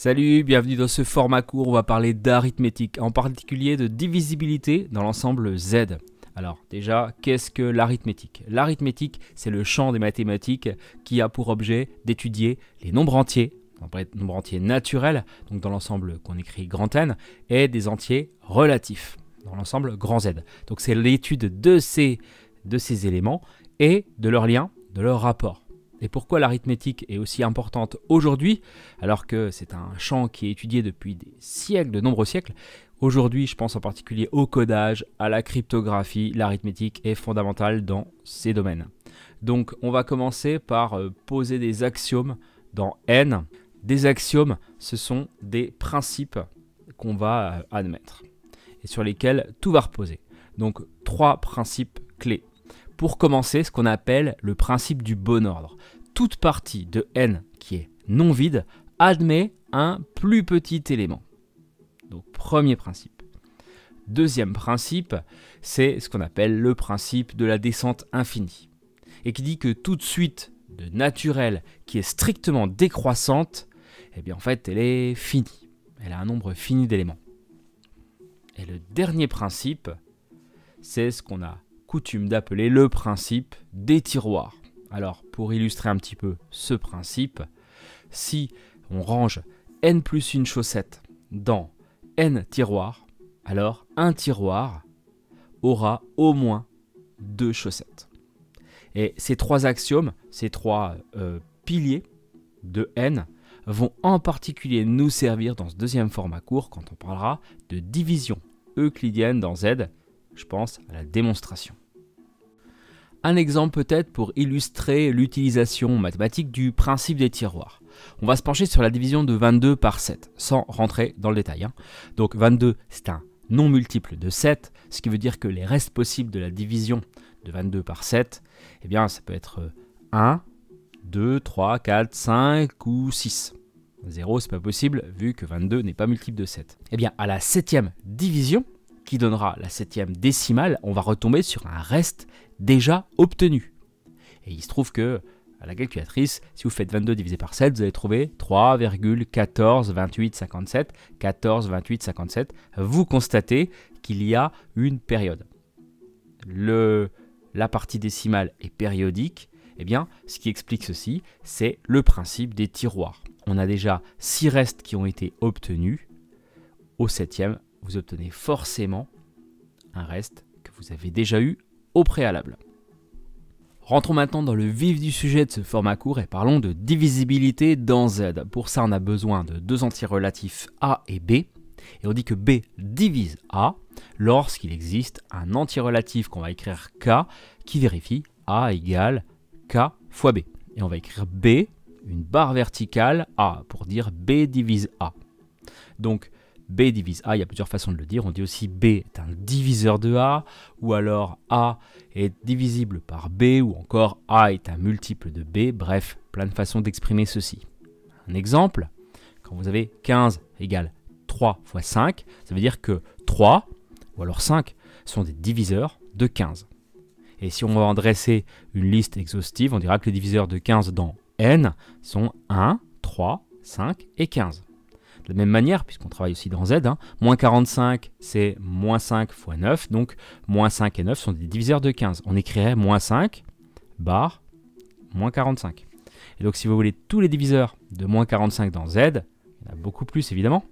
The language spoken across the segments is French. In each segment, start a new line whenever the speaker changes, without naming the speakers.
Salut, bienvenue dans ce format court, on va parler d'arithmétique, en particulier de divisibilité dans l'ensemble Z. Alors déjà, qu'est-ce que l'arithmétique L'arithmétique, c'est le champ des mathématiques qui a pour objet d'étudier les nombres entiers, nombres entiers naturels, donc dans l'ensemble qu'on écrit N, et des entiers relatifs, dans l'ensemble grand Z. Donc c'est l'étude de ces, de ces éléments et de leurs liens, de leurs rapports. Et pourquoi l'arithmétique est aussi importante aujourd'hui, alors que c'est un champ qui est étudié depuis des siècles, de nombreux siècles Aujourd'hui, je pense en particulier au codage, à la cryptographie, l'arithmétique est fondamentale dans ces domaines. Donc on va commencer par euh, poser des axiomes dans N. Des axiomes, ce sont des principes qu'on va euh, admettre et sur lesquels tout va reposer. Donc trois principes clés. Pour commencer, ce qu'on appelle le principe du bon ordre. Toute partie de n qui est non vide admet un plus petit élément. Donc premier principe. Deuxième principe, c'est ce qu'on appelle le principe de la descente infinie, et qui dit que toute suite de naturel qui est strictement décroissante, eh bien en fait elle est finie. Elle a un nombre fini d'éléments. Et le dernier principe, c'est ce qu'on a coutume d'appeler le principe des tiroirs. Alors, pour illustrer un petit peu ce principe, si on range n plus une chaussette dans n tiroirs, alors un tiroir aura au moins deux chaussettes. Et ces trois axiomes, ces trois euh, piliers de n vont en particulier nous servir dans ce deuxième format court quand on parlera de division euclidienne dans Z je pense à la démonstration. Un exemple peut-être pour illustrer l'utilisation mathématique du principe des tiroirs. On va se pencher sur la division de 22 par 7, sans rentrer dans le détail. Hein. Donc 22, c'est un non multiple de 7, ce qui veut dire que les restes possibles de la division de 22 par 7, eh bien ça peut être 1, 2, 3, 4, 5 ou 6. 0, c'est pas possible vu que 22 n'est pas multiple de 7. Et eh bien, à la septième division, qui donnera la septième décimale, on va retomber sur un reste déjà obtenu. Et il se trouve que à la calculatrice, si vous faites 22 divisé par 7, vous allez trouver 3,142857. 14,2857. Vous constatez qu'il y a une période. Le, la partie décimale est périodique. Eh bien, ce qui explique ceci, c'est le principe des tiroirs. On a déjà 6 restes qui ont été obtenus. Au septième, vous obtenez forcément un reste que vous avez déjà eu au préalable. Rentrons maintenant dans le vif du sujet de ce format court et parlons de divisibilité dans Z. Pour ça, on a besoin de deux entiers relatifs A et B. Et on dit que B divise A lorsqu'il existe un entier relatif qu'on va écrire K qui vérifie A égale K fois B. Et on va écrire B, une barre verticale A, pour dire B divise A. Donc B divise A, il y a plusieurs façons de le dire. On dit aussi B est un diviseur de A, ou alors A est divisible par B, ou encore A est un multiple de B. Bref, plein de façons d'exprimer ceci. Un exemple, quand vous avez 15 égale 3 fois 5, ça veut dire que 3, ou alors 5, sont des diviseurs de 15. Et si on va en dresser une liste exhaustive, on dira que les diviseurs de 15 dans n sont 1, 3, 5 et 15 de la même manière, puisqu'on travaille aussi dans Z, hein. moins 45, c'est moins 5 fois 9, donc moins 5 et 9 sont des diviseurs de 15. On écrirait moins 5, bar moins 45. Et donc si vous voulez tous les diviseurs de moins 45 dans Z, il y en a beaucoup plus évidemment,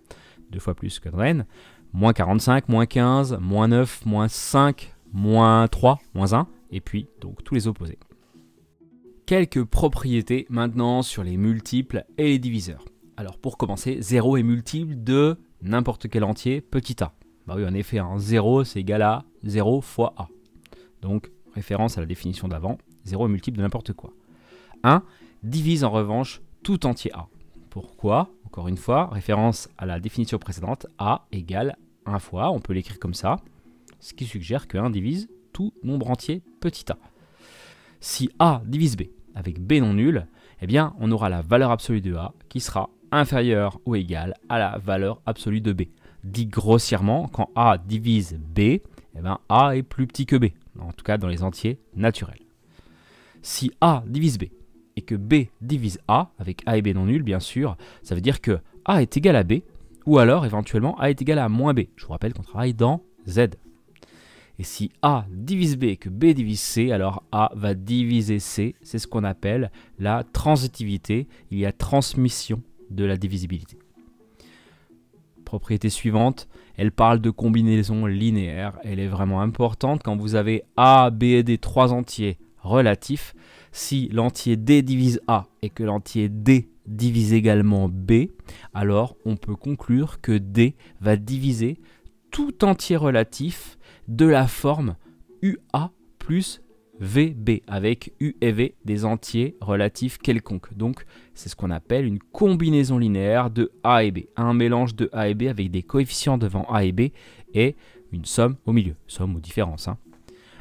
deux fois plus que dans N, moins 45, moins 15, moins 9, moins 5, moins 3, moins 1, et puis donc tous les opposés. Quelques propriétés maintenant sur les multiples et les diviseurs. Alors pour commencer, 0 est multiple de n'importe quel entier petit a. Bah oui, en effet, un hein, 0 c'est égal à 0 fois a. Donc référence à la définition d'avant, 0 est multiple de n'importe quoi. 1 divise en revanche tout entier a. Pourquoi Encore une fois, référence à la définition précédente, a égale 1 fois a, on peut l'écrire comme ça, ce qui suggère que 1 divise tout nombre entier petit a. Si a divise b avec b non nul, eh bien on aura la valeur absolue de a qui sera inférieure ou égale à la valeur absolue de B. Dit grossièrement, quand A divise B, eh ben A est plus petit que B, en tout cas dans les entiers naturels. Si A divise B et que B divise A, avec A et B non nuls bien sûr, ça veut dire que A est égal à B, ou alors éventuellement A est égal à moins B. Je vous rappelle qu'on travaille dans Z. Et si A divise B et que B divise C, alors A va diviser C. C'est ce qu'on appelle la transitivité. Il y a transmission de la divisibilité. Propriété suivante, elle parle de combinaison linéaire. Elle est vraiment importante quand vous avez A, B et D, trois entiers relatifs. Si l'entier D divise A et que l'entier D divise également B, alors on peut conclure que D va diviser tout entier relatif de la forme UA plus VB avec U et V des entiers relatifs quelconques. Donc c'est ce qu'on appelle une combinaison linéaire de A et B, un mélange de A et B avec des coefficients devant A et B et une somme au milieu, somme ou différence. Hein.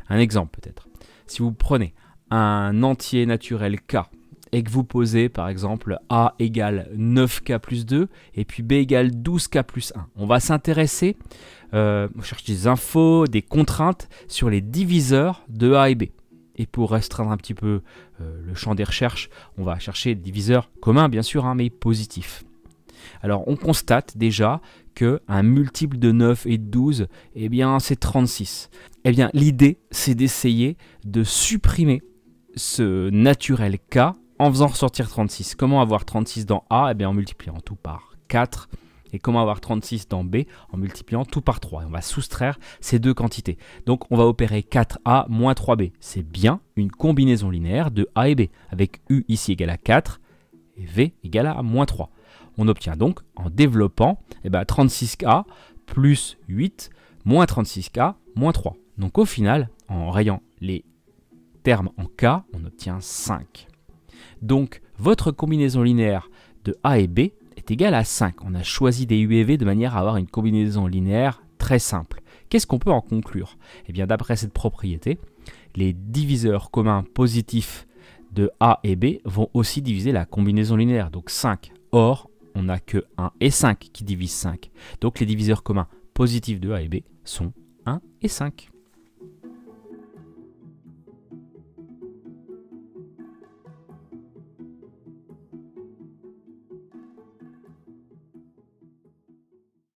Un exemple peut-être. Si vous prenez un entier naturel K et que vous posez par exemple A égale 9K plus 2 et puis B égale 12K plus 1, on va s'intéresser, euh, on cherche des infos, des contraintes sur les diviseurs de A et B. Et pour restreindre un petit peu euh, le champ des recherches, on va chercher le diviseur commun bien sûr, hein, mais positif. Alors on constate déjà que un multiple de 9 et de 12, eh bien c'est 36. Eh bien l'idée c'est d'essayer de supprimer ce naturel K en faisant ressortir 36. Comment avoir 36 dans A Eh bien en multipliant tout par 4 et comment avoir 36 dans B en multipliant tout par 3. on va soustraire ces deux quantités. Donc on va opérer 4A moins 3B. C'est bien une combinaison linéaire de A et B, avec U ici égale à 4 et V égale à moins 3. On obtient donc, en développant, 36 eh ben, a plus 8 moins 36K moins 3. Donc au final, en rayant les termes en K, on obtient 5. Donc votre combinaison linéaire de A et B égal à 5. On a choisi des UEV de manière à avoir une combinaison linéaire très simple. Qu'est-ce qu'on peut en conclure Eh bien, d'après cette propriété, les diviseurs communs positifs de A et B vont aussi diviser la combinaison linéaire, donc 5. Or, on n'a que 1 et 5 qui divisent 5. Donc les diviseurs communs positifs de A et B sont 1 et 5.